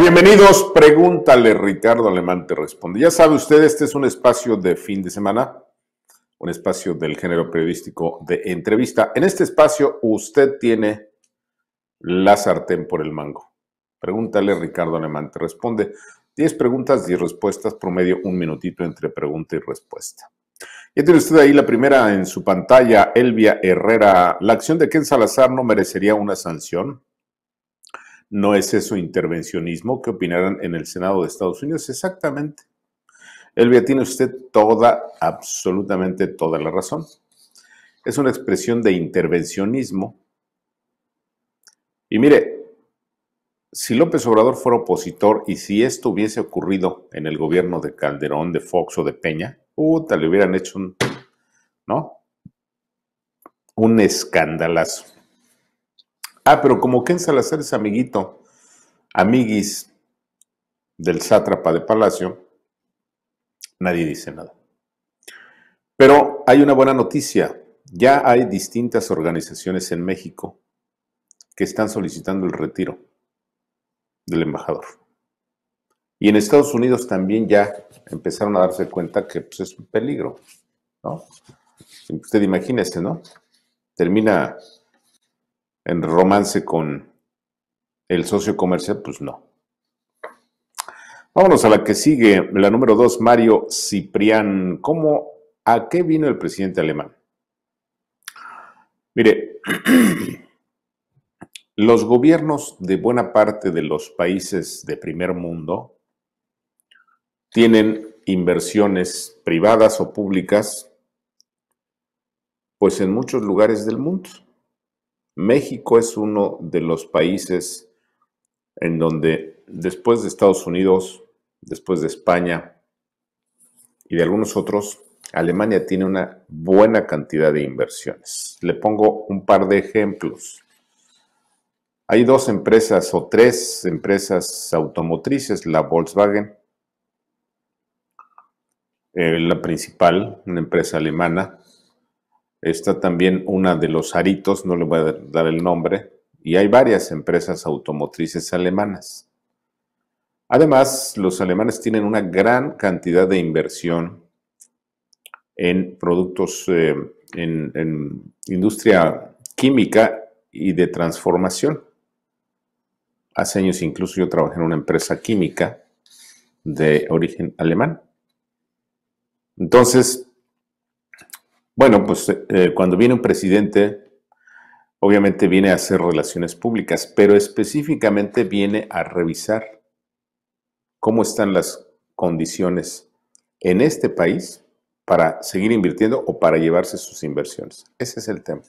Bienvenidos. Pregúntale, Ricardo Alemán te responde. Ya sabe usted, este es un espacio de fin de semana, un espacio del género periodístico de entrevista. En este espacio usted tiene la sartén por el mango. Pregúntale, Ricardo Alemán te responde. diez preguntas, diez respuestas, promedio un minutito entre pregunta y respuesta. Ya tiene usted ahí la primera en su pantalla, Elvia Herrera. ¿La acción de Ken Salazar no merecería una sanción? ¿No es eso intervencionismo? que opinaran en el Senado de Estados Unidos? Exactamente. Elvia, tiene usted toda, absolutamente toda la razón. Es una expresión de intervencionismo. Y mire, si López Obrador fuera opositor y si esto hubiese ocurrido en el gobierno de Calderón, de Fox o de Peña, puta, le hubieran hecho un, ¿no? Un escandalazo. Ah, pero como Ken Salazar es amiguito, amiguis del sátrapa de Palacio, nadie dice nada. Pero hay una buena noticia. Ya hay distintas organizaciones en México que están solicitando el retiro del embajador. Y en Estados Unidos también ya empezaron a darse cuenta que pues, es un peligro, Usted pues, imagínese, ¿no? Termina en romance con el socio comercial, pues no. Vámonos a la que sigue, la número dos, Mario Ciprián. ¿Cómo, a qué vino el presidente alemán? Mire, los gobiernos de buena parte de los países de primer mundo tienen inversiones privadas o públicas, pues en muchos lugares del mundo. México es uno de los países en donde después de Estados Unidos, después de España y de algunos otros, Alemania tiene una buena cantidad de inversiones. Le pongo un par de ejemplos. Hay dos empresas o tres empresas automotrices, la Volkswagen, eh, la principal, una empresa alemana, Está también una de los aritos, no le voy a dar el nombre, y hay varias empresas automotrices alemanas. Además, los alemanes tienen una gran cantidad de inversión en productos, eh, en, en industria química y de transformación. Hace años incluso yo trabajé en una empresa química de origen alemán. Entonces, bueno, pues eh, cuando viene un presidente, obviamente viene a hacer relaciones públicas, pero específicamente viene a revisar cómo están las condiciones en este país para seguir invirtiendo o para llevarse sus inversiones. Ese es el tema.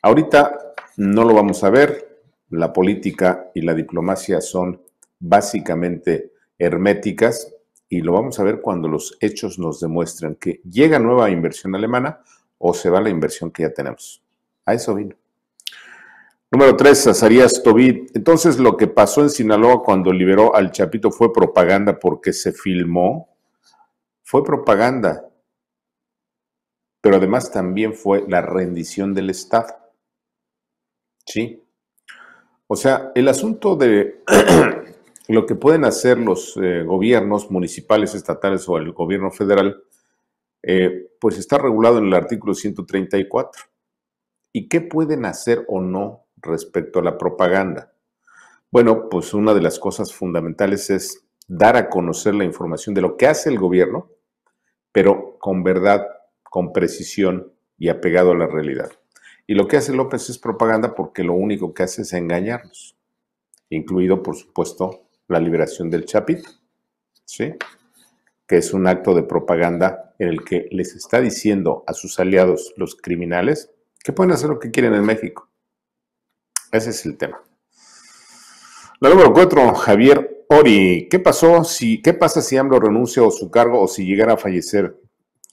Ahorita no lo vamos a ver. La política y la diplomacia son básicamente herméticas y lo vamos a ver cuando los hechos nos demuestren que llega nueva inversión alemana o se va la inversión que ya tenemos. A eso vino. Número tres, Azarías Tobit. Entonces, lo que pasó en Sinaloa cuando liberó al Chapito fue propaganda porque se filmó. Fue propaganda. Pero además también fue la rendición del Estado. ¿Sí? O sea, el asunto de lo que pueden hacer los eh, gobiernos municipales, estatales o el gobierno federal, eh, pues está regulado en el artículo 134. ¿Y qué pueden hacer o no respecto a la propaganda? Bueno, pues una de las cosas fundamentales es dar a conocer la información de lo que hace el gobierno, pero con verdad, con precisión y apegado a la realidad. Y lo que hace López es propaganda porque lo único que hace es engañarnos, incluido, por supuesto, la liberación del Chapit, ¿sí? que es un acto de propaganda en el que les está diciendo a sus aliados, los criminales, que pueden hacer lo que quieren en México. Ese es el tema. La número cuatro, Javier Ori. ¿Qué pasó si, qué pasa si AMLO renuncia a su cargo o si llegara a fallecer?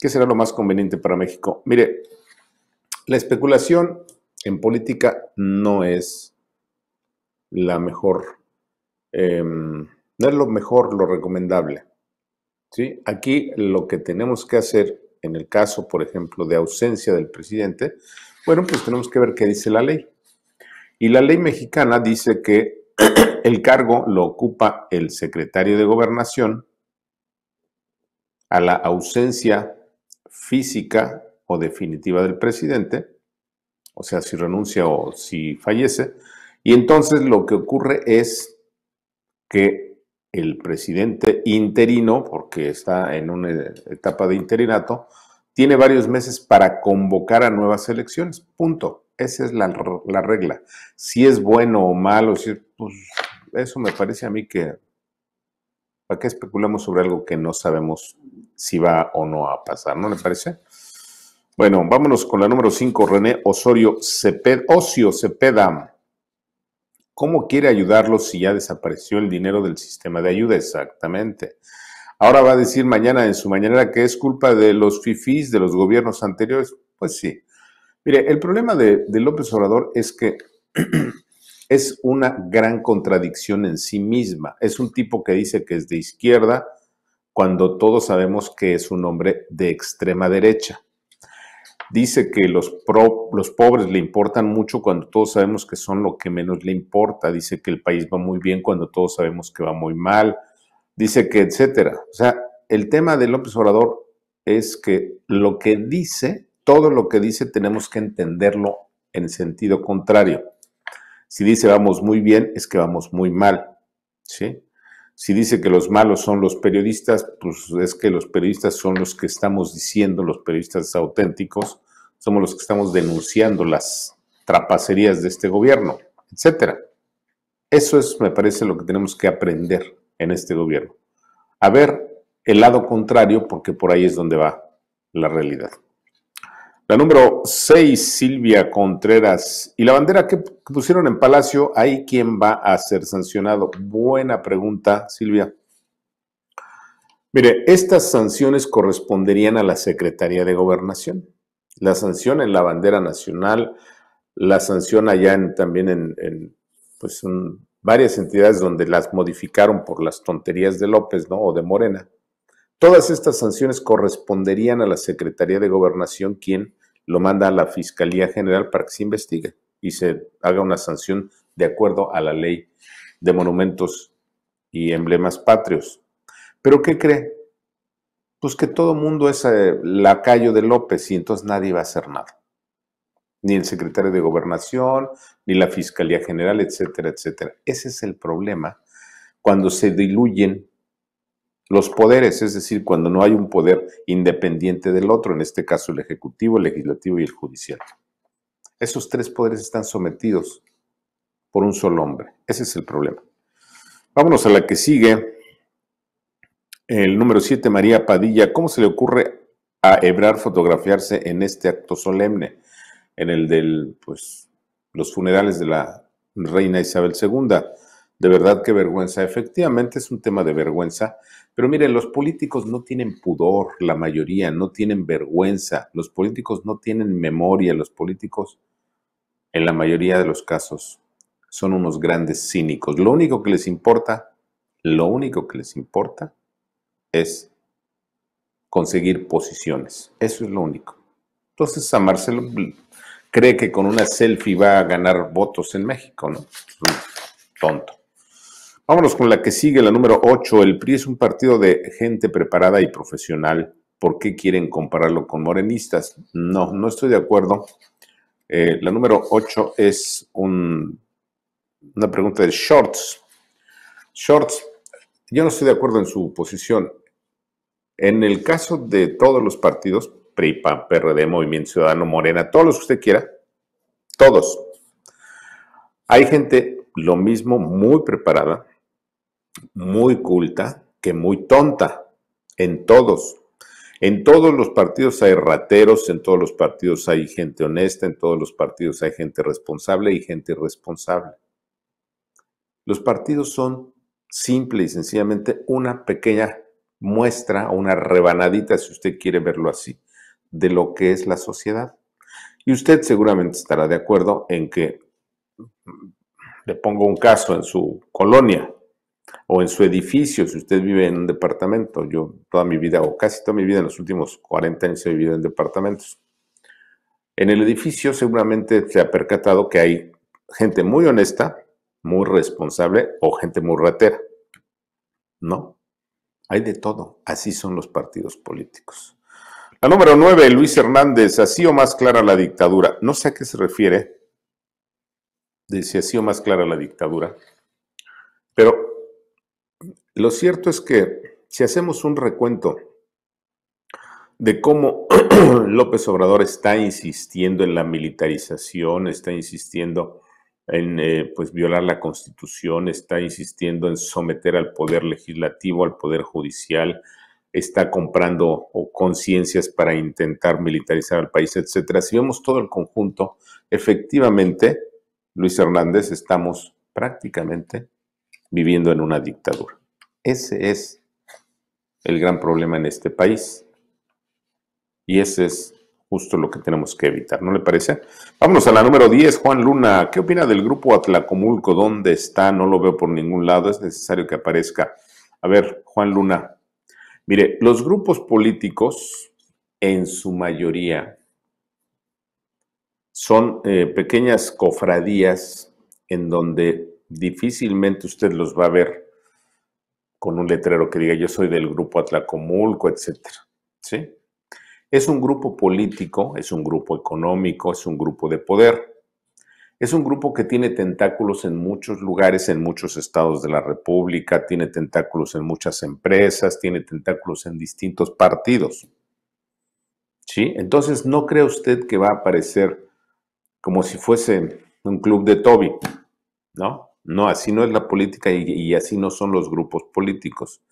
¿Qué será lo más conveniente para México? Mire, la especulación en política no es la mejor Em, no es lo mejor, lo recomendable. ¿sí? Aquí lo que tenemos que hacer, en el caso, por ejemplo, de ausencia del presidente, bueno, pues tenemos que ver qué dice la ley. Y la ley mexicana dice que el cargo lo ocupa el secretario de gobernación a la ausencia física o definitiva del presidente, o sea, si renuncia o si fallece, y entonces lo que ocurre es que el presidente interino, porque está en una etapa de interinato, tiene varios meses para convocar a nuevas elecciones. Punto. Esa es la, regla. Si es bueno o malo, si, pues, eso me parece a mí que... ¿Para qué especulamos sobre algo que no sabemos si va o no a pasar? ¿No le parece? Bueno, vámonos con la número 5, René Osorio Cepeda, Ocio Cepeda. ¿Cómo quiere ayudarlos si ya desapareció el dinero del sistema de ayuda? Exactamente. Ahora va a decir mañana en su mañanera que es culpa de los FIFIs, de los gobiernos anteriores. Pues sí. Mire, el problema de, de López Obrador es que es una gran contradicción en sí misma. Es un tipo que dice que es de izquierda cuando todos sabemos que es un hombre de extrema derecha dice que los, los pobres le importan mucho cuando todos sabemos que son lo que menos le importa. Dice que el país va muy bien cuando todos sabemos que va muy mal. Dice que, etcétera. O sea, el tema de López Obrador es que lo que dice, todo lo que dice, tenemos que entenderlo en sentido contrario. Si dice vamos muy bien, es que vamos muy mal. ¿Sí? Si dice que los malos son los periodistas, pues es que los periodistas son los que estamos diciendo, los periodistas auténticos, somos los que estamos denunciando las trapacerías de este gobierno, etcétera. Eso es, me parece, lo que tenemos que aprender en este gobierno. A ver el lado contrario, porque por ahí es donde va la realidad. La número 6, Silvia Contreras. ¿Y la bandera que pusieron en Palacio? hay quien va a ser sancionado? Buena pregunta, Silvia. Mire, estas sanciones corresponderían a la Secretaría de Gobernación. La sanción en la bandera nacional, la sanción allá también pues, en, varias entidades donde las modificaron por las tonterías de López, ¿no? O de Morena. Todas estas sanciones corresponderían a la Secretaría de Gobernación, quien lo manda a la Fiscalía General para que se investigue y se haga una sanción de acuerdo a la ley de monumentos y emblemas patrios. ¿Pero qué cree? Pues que todo mundo es eh, lacayo de López y entonces nadie va a hacer nada. Ni el secretario de Gobernación, ni la Fiscalía General, etcétera, etcétera. Ese es el problema cuando se diluyen los poderes, es decir, cuando no hay un poder independiente del otro, en este caso el ejecutivo, el legislativo y el judicial. Esos tres poderes están sometidos por un solo hombre. Ese es el problema. Vámonos a la que sigue. El número 7, María Padilla. ¿Cómo se le ocurre a Ebrar fotografiarse en este acto solemne? En el de pues, los funerales de la reina Isabel II de verdad que vergüenza. Efectivamente es un tema de vergüenza, pero miren, los políticos no tienen pudor, la mayoría no tienen vergüenza, los políticos no tienen memoria, los políticos en la mayoría de los casos son unos grandes cínicos. Lo único que les importa, lo único que les importa es conseguir posiciones. Eso es lo único. Entonces a Marcelo cree que con una selfie va a ganar votos en México, ¿no? tonto. Vámonos con la que sigue, la número 8. El PRI es un partido de gente preparada y profesional. ¿Por qué quieren compararlo con morenistas? No, no estoy de acuerdo. Eh, la número 8 es un, una pregunta de Shorts. Shorts, yo no estoy de acuerdo en su posición. En el caso de todos los partidos, PRI, PAN, PRD, Movimiento Ciudadano, Morena, todos los que usted quiera, todos. Hay gente lo mismo, muy preparada, muy culta que muy tonta, en todos. En todos los partidos hay rateros, en todos los partidos hay gente honesta, en todos los partidos hay gente responsable y gente irresponsable. Los partidos son simple y sencillamente una pequeña muestra una rebanadita, si usted quiere verlo así, de lo que es la sociedad. Y usted seguramente estará de acuerdo en que, le pongo un caso en su colonia, o en su edificio, si usted vive en un departamento. Yo toda mi vida, o casi toda mi vida, en los últimos 40 años he vivido en departamentos. En el edificio seguramente se ha percatado que hay gente muy honesta, muy responsable o gente muy ratera. No, hay de todo. Así son los partidos políticos. La número 9, Luis Hernández, así o más clara la dictadura. No sé a qué se refiere, dice así o más clara la dictadura, pero lo cierto es que si hacemos un recuento de cómo López Obrador está insistiendo en la militarización, está insistiendo en eh, pues violar la constitución, está insistiendo en someter al poder legislativo, al poder judicial, está comprando conciencias para intentar militarizar al país, etcétera. Si vemos todo el conjunto, efectivamente, Luis Hernández, estamos prácticamente viviendo en una dictadura. Ese es el gran problema en este país. Y ese es justo lo que tenemos que evitar, ¿no le parece? Vámonos a la número 10, Juan Luna. ¿Qué opina del grupo Atlacomulco? ¿Dónde está? No lo veo por ningún lado, es necesario que aparezca. A ver, Juan Luna, mire, los grupos políticos, en su mayoría, son eh, pequeñas cofradías en donde difícilmente usted los va a ver con un letrero que diga yo soy del grupo Atlacomulco, etcétera. ¿Sí? Es un grupo político, es un grupo económico, es un grupo de poder. Es un grupo que tiene tentáculos en muchos lugares, en muchos estados de la República, tiene tentáculos en muchas empresas, tiene tentáculos en distintos partidos. ¿Sí? Entonces, no cree usted que va a aparecer como si fuese un club de Toby, ¿no? No, así no es la política y, así no son los grupos políticos.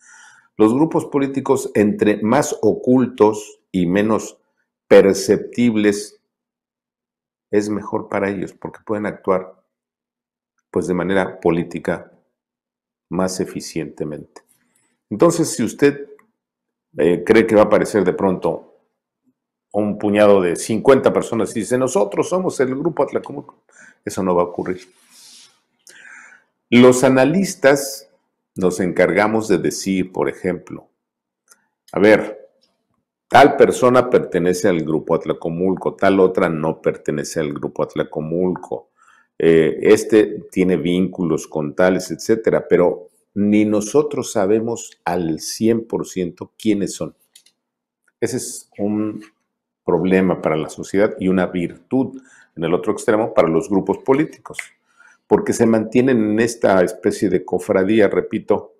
Los grupos políticos, entre más ocultos y menos perceptibles, es mejor para ellos porque pueden actuar pues de manera política más eficientemente. Entonces, si usted eh, cree que va a aparecer de pronto un puñado de 50 personas y dice, nosotros somos el grupo Atlacomulco, eso no va a ocurrir. Los analistas nos encargamos de decir, por ejemplo, a ver, tal persona pertenece al grupo Atlacomulco, tal otra no pertenece al grupo Atlacomulco, eh, este tiene vínculos con tales, etcétera, pero ni nosotros sabemos al 100% quiénes son. Ese es un problema para la sociedad y una virtud en el otro extremo para los grupos políticos porque se mantienen en esta especie de cofradía, repito,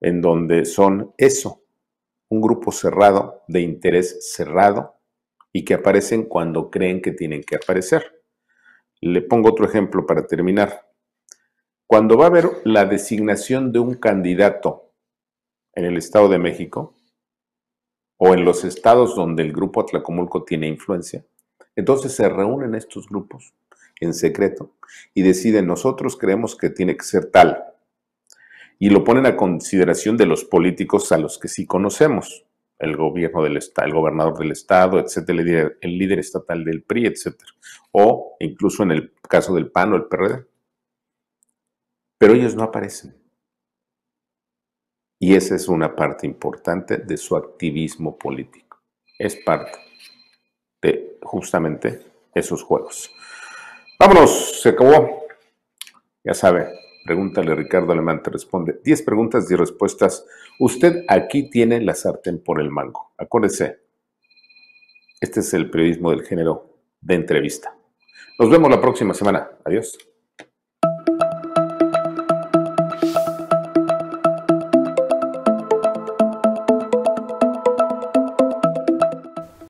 en donde son eso, un grupo cerrado, de interés cerrado, y que aparecen cuando creen que tienen que aparecer. Le pongo otro ejemplo para terminar. Cuando va a haber la designación de un candidato en el Estado de México o en los estados donde el grupo Atlacomulco tiene influencia, entonces se reúnen estos grupos en secreto y deciden, nosotros creemos que tiene que ser tal. Y lo ponen a consideración de los políticos a los que sí conocemos, el gobierno del el gobernador del estado, etcétera, el líder, estatal del PRI, etcétera, o incluso en el caso del PAN o el PRD. Pero ellos no aparecen. Y esa es una parte importante de su activismo político. Es parte de justamente esos juegos. Vámonos, se acabó. Ya sabe, pregúntale Ricardo Alemán, te responde. 10 preguntas y respuestas. Usted aquí tiene la sartén por el mango. Acuérdese, este es el periodismo del género de entrevista. Nos vemos la próxima semana. Adiós.